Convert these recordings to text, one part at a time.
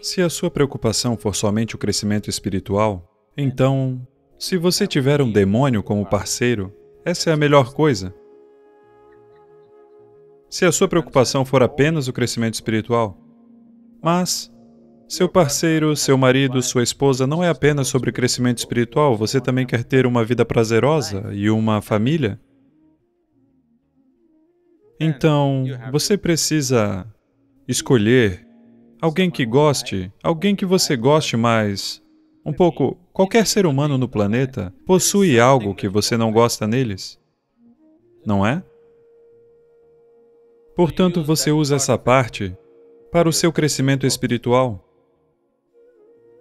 Se a sua preocupação for somente o crescimento espiritual, então, se você tiver um demônio como parceiro, essa é a melhor coisa. Se a sua preocupação for apenas o crescimento espiritual, mas seu parceiro, seu marido, sua esposa não é apenas sobre crescimento espiritual, você também quer ter uma vida prazerosa e uma família? Então, você precisa escolher alguém que goste, alguém que você goste mais, um pouco, qualquer ser humano no planeta possui algo que você não gosta neles, não é? Portanto, você usa essa parte para o seu crescimento espiritual.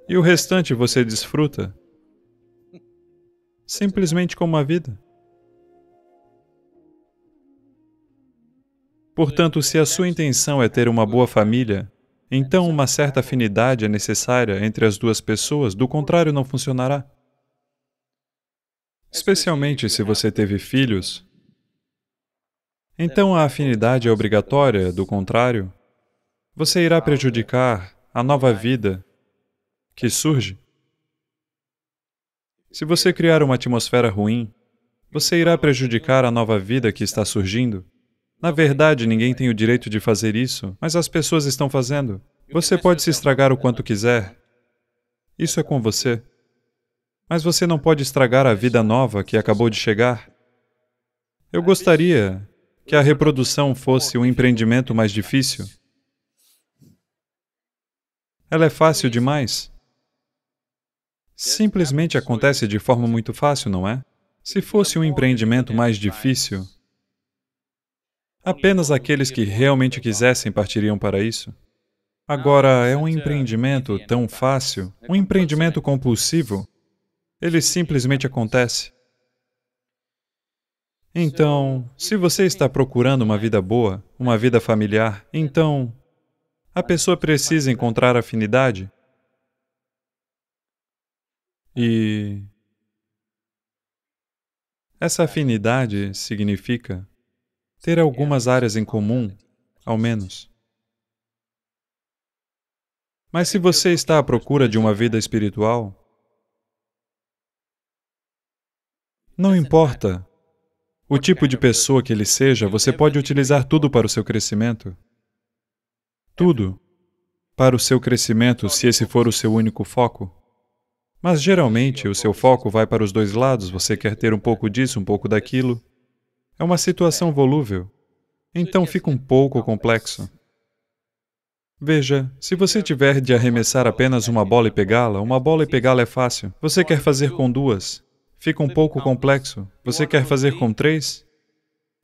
E o restante você desfruta simplesmente como a vida. Portanto, se a sua intenção é ter uma boa família, então uma certa afinidade é necessária entre as duas pessoas, do contrário, não funcionará. Especialmente se você teve filhos. Então a afinidade é obrigatória, do contrário, você irá prejudicar a nova vida que surge. Se você criar uma atmosfera ruim, você irá prejudicar a nova vida que está surgindo. Na verdade, ninguém tem o direito de fazer isso, mas as pessoas estão fazendo. Você pode se estragar o quanto quiser. Isso é com você. Mas você não pode estragar a vida nova que acabou de chegar. Eu gostaria que a reprodução fosse um empreendimento mais difícil. Ela é fácil demais. Simplesmente acontece de forma muito fácil, não é? Se fosse um empreendimento mais difícil, Apenas aqueles que realmente quisessem partiriam para isso. Agora, é um empreendimento tão fácil, um empreendimento compulsivo, ele simplesmente acontece. Então, se você está procurando uma vida boa, uma vida familiar, então a pessoa precisa encontrar afinidade. E essa afinidade significa ter algumas áreas em comum, ao menos. Mas se você está à procura de uma vida espiritual, não importa o tipo de pessoa que ele seja, você pode utilizar tudo para o seu crescimento. Tudo para o seu crescimento, se esse for o seu único foco. Mas geralmente o seu foco vai para os dois lados, você quer ter um pouco disso, um pouco daquilo. É uma situação volúvel. Então fica um pouco complexo. Veja, se você tiver de arremessar apenas uma bola e pegá-la, uma bola e pegá-la é fácil. Você quer fazer com duas? Fica um pouco complexo. Você quer fazer com três?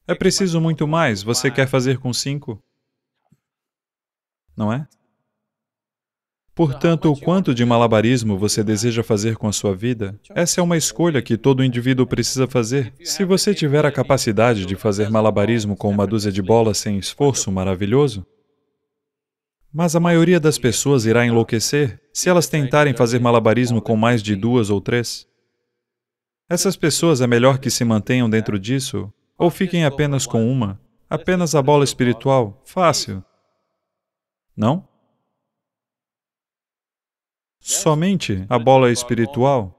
É preciso muito mais. Você quer fazer com cinco? Não é? Portanto, o quanto de malabarismo você deseja fazer com a sua vida, essa é uma escolha que todo indivíduo precisa fazer. Se você tiver a capacidade de fazer malabarismo com uma dúzia de bolas sem esforço, maravilhoso. Mas a maioria das pessoas irá enlouquecer se elas tentarem fazer malabarismo com mais de duas ou três. Essas pessoas é melhor que se mantenham dentro disso ou fiquem apenas com uma, apenas a bola espiritual, fácil. Não? somente a bola espiritual.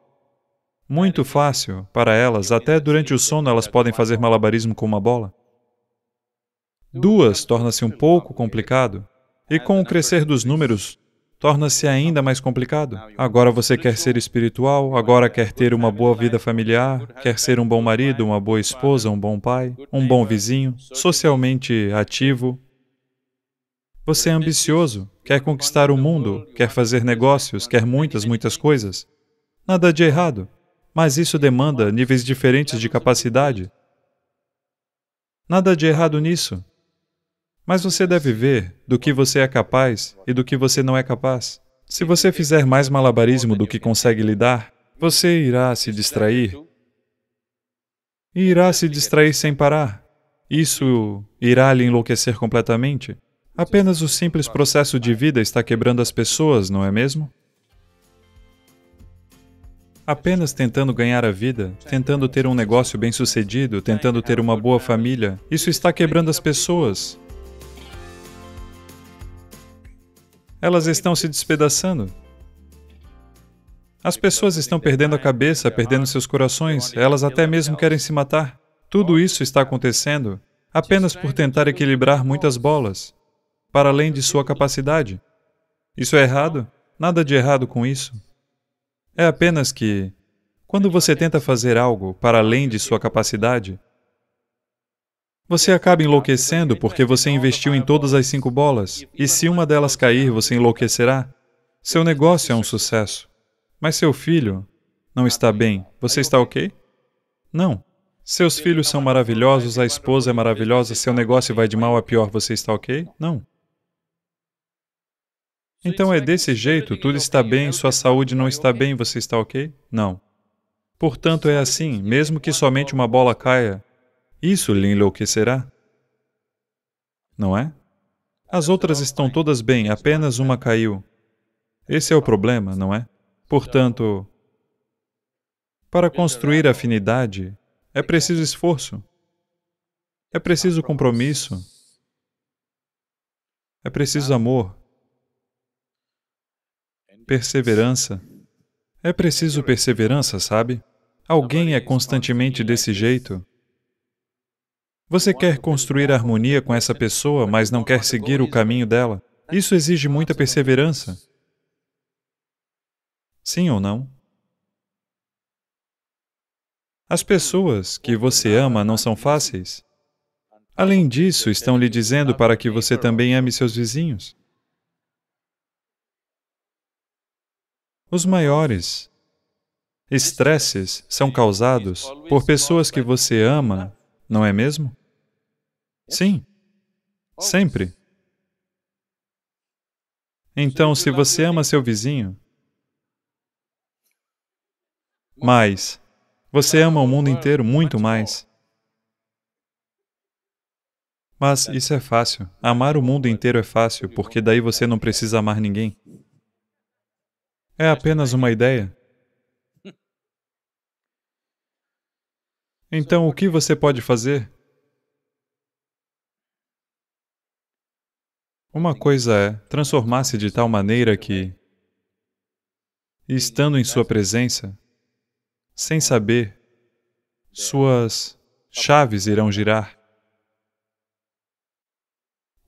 Muito fácil para elas, até durante o sono elas podem fazer malabarismo com uma bola. Duas torna-se um pouco complicado, e com o crescer dos números, torna-se ainda mais complicado. Agora você quer ser espiritual, agora quer ter uma boa vida familiar, quer ser um bom marido, uma boa esposa, um bom pai, um bom vizinho, socialmente ativo, você é ambicioso, quer conquistar o mundo, quer fazer negócios, quer muitas, muitas coisas. Nada de errado, mas isso demanda níveis diferentes de capacidade. Nada de errado nisso. Mas você deve ver do que você é capaz e do que você não é capaz. Se você fizer mais malabarismo do que consegue lidar, você irá se distrair e irá se distrair sem parar. Isso irá lhe enlouquecer completamente. Apenas o simples processo de vida está quebrando as pessoas, não é mesmo? Apenas tentando ganhar a vida, tentando ter um negócio bem sucedido, tentando ter uma boa família, isso está quebrando as pessoas. Elas estão se despedaçando. As pessoas estão perdendo a cabeça, perdendo seus corações, elas até mesmo querem se matar. Tudo isso está acontecendo apenas por tentar equilibrar muitas bolas para além de sua capacidade. Isso é errado? Nada de errado com isso. É apenas que, quando você tenta fazer algo para além de sua capacidade, você acaba enlouquecendo porque você investiu em todas as cinco bolas, e se uma delas cair, você enlouquecerá. Seu negócio é um sucesso. Mas seu filho não está bem. Você está ok? Não. Seus filhos são maravilhosos, a esposa é maravilhosa, seu negócio vai de mal a pior. Você está ok? Não. Então é desse jeito, tudo então é está bem, sua saúde não está bem, você está ok? Não. Portanto, é assim, mesmo que somente uma bola caia, isso lhe enlouquecerá. Não é? As outras estão todas bem, apenas uma caiu. Esse é o problema, não é? Portanto, para construir afinidade, é preciso esforço, é preciso compromisso, é preciso tá. amor, Perseverança. É preciso perseverança, sabe? Alguém é constantemente desse jeito. Você quer construir harmonia com essa pessoa, mas não quer seguir o caminho dela. Isso exige muita perseverança. Sim ou não? As pessoas que você ama não são fáceis. Além disso, estão lhe dizendo para que você também ame seus vizinhos. os maiores. Estresses são causados por pessoas que você ama, não é mesmo? Sim, sempre. Então, se você ama seu vizinho, mais, você ama o mundo inteiro muito mais. Mas isso é fácil. Amar o mundo inteiro é fácil, porque daí você não precisa amar ninguém. É apenas uma ideia. Então, o que você pode fazer? Uma coisa é transformar-se de tal maneira que, estando em sua presença, sem saber, suas chaves irão girar.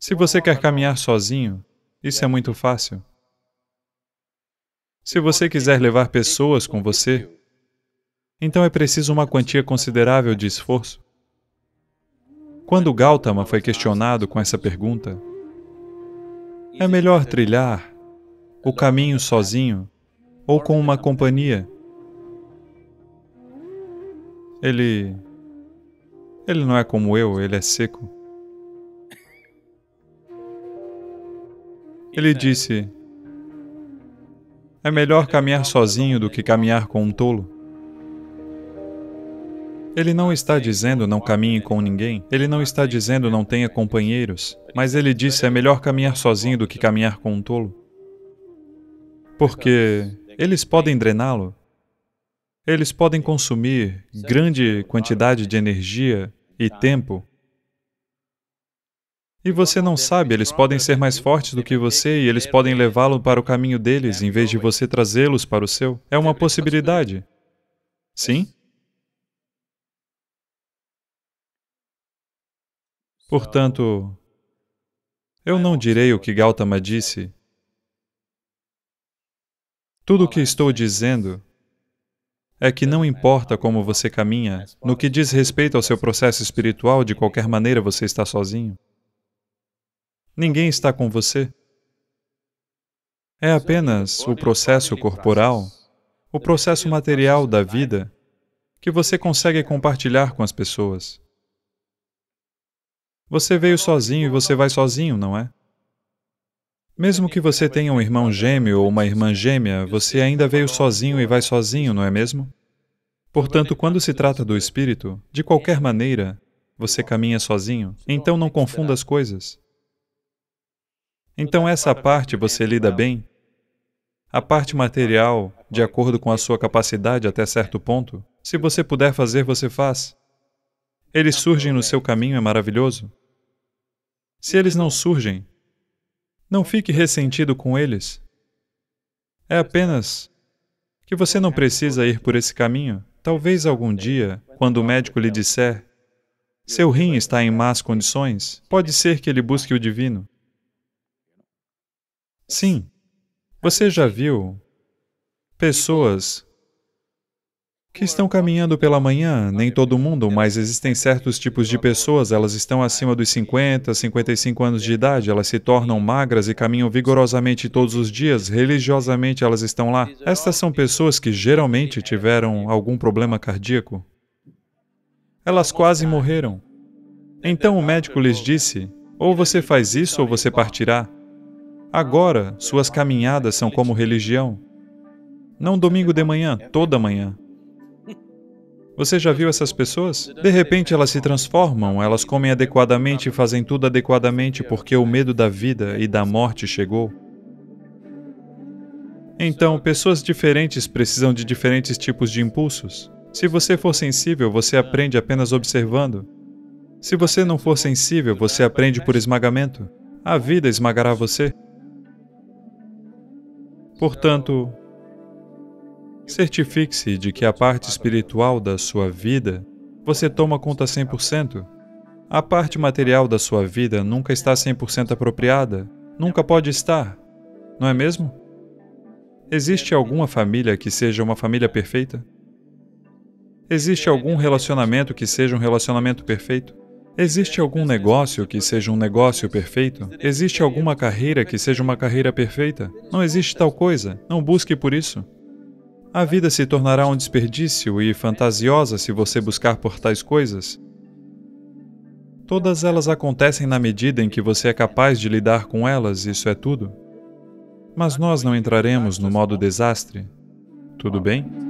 Se você quer caminhar sozinho, isso é muito fácil. Se você quiser levar pessoas com você, então é preciso uma quantia considerável de esforço. Quando Gautama foi questionado com essa pergunta, é melhor trilhar o caminho sozinho ou com uma companhia? Ele. Ele não é como eu, ele é seco. Ele disse: é melhor caminhar sozinho do que caminhar com um tolo. Ele não está dizendo não caminhe com ninguém, ele não está dizendo não tenha companheiros, mas ele disse é melhor caminhar sozinho do que caminhar com um tolo. Porque eles podem drená-lo, eles podem consumir grande quantidade de energia e tempo e você não sabe, eles podem ser mais fortes do que você e eles podem levá-lo para o caminho deles em vez de você trazê-los para o seu. É uma possibilidade. Sim? Portanto, eu não direi o que Gautama disse. Tudo o que estou dizendo é que não importa como você caminha, no que diz respeito ao seu processo espiritual, de qualquer maneira você está sozinho. Ninguém está com você. É apenas o processo corporal, o processo material da vida, que você consegue compartilhar com as pessoas. Você veio sozinho e você vai sozinho, não é? Mesmo que você tenha um irmão gêmeo ou uma irmã gêmea, você ainda veio sozinho e vai sozinho, não é mesmo? Portanto, quando se trata do espírito, de qualquer maneira, você caminha sozinho, então não confunda as coisas. Então, essa parte você lida bem? A parte material, de acordo com a sua capacidade até certo é. ponto, se você puder fazer, você faz. Eles surgem no seu caminho, é maravilhoso. Se eles não surgem, não fique ressentido com eles. É apenas que você não é, precisa ir por esse caminho. Talvez algum dia, quando o médico lhe é. disser seu rim está em más condições, pode ser que ele busque o divino. Sim. Você já viu pessoas que estão caminhando pela manhã, nem todo mundo, mas existem certos tipos de pessoas, elas estão acima dos 50, 55 anos de idade, elas se tornam magras e caminham vigorosamente todos os dias, religiosamente elas estão lá. Estas são pessoas que geralmente tiveram algum problema cardíaco. Elas quase morreram. Então o médico lhes disse: ou você faz isso ou você partirá. Agora, suas caminhadas são como religião. Não domingo de manhã, toda manhã. Você já viu essas pessoas? De repente elas se transformam, elas comem adequadamente e fazem tudo adequadamente porque o medo da vida e da morte chegou. Então, pessoas diferentes precisam de diferentes tipos de impulsos. Se você for sensível, você aprende apenas observando. Se você não for sensível, você aprende por esmagamento. A vida esmagará você. Portanto, certifique-se de que a parte espiritual da sua vida você toma conta 100%. A parte material da sua vida nunca está 100% apropriada, nunca pode estar, não é mesmo? Existe alguma família que seja uma família perfeita? Existe algum relacionamento que seja um relacionamento perfeito? Existe algum negócio que seja um negócio perfeito? Existe alguma carreira que seja uma carreira perfeita? Não existe tal coisa. Não busque por isso. A vida se tornará um desperdício e fantasiosa se você buscar por tais coisas. Todas elas acontecem na medida em que você é capaz de lidar com elas, isso é tudo. Mas nós não entraremos no modo desastre. Tudo bem?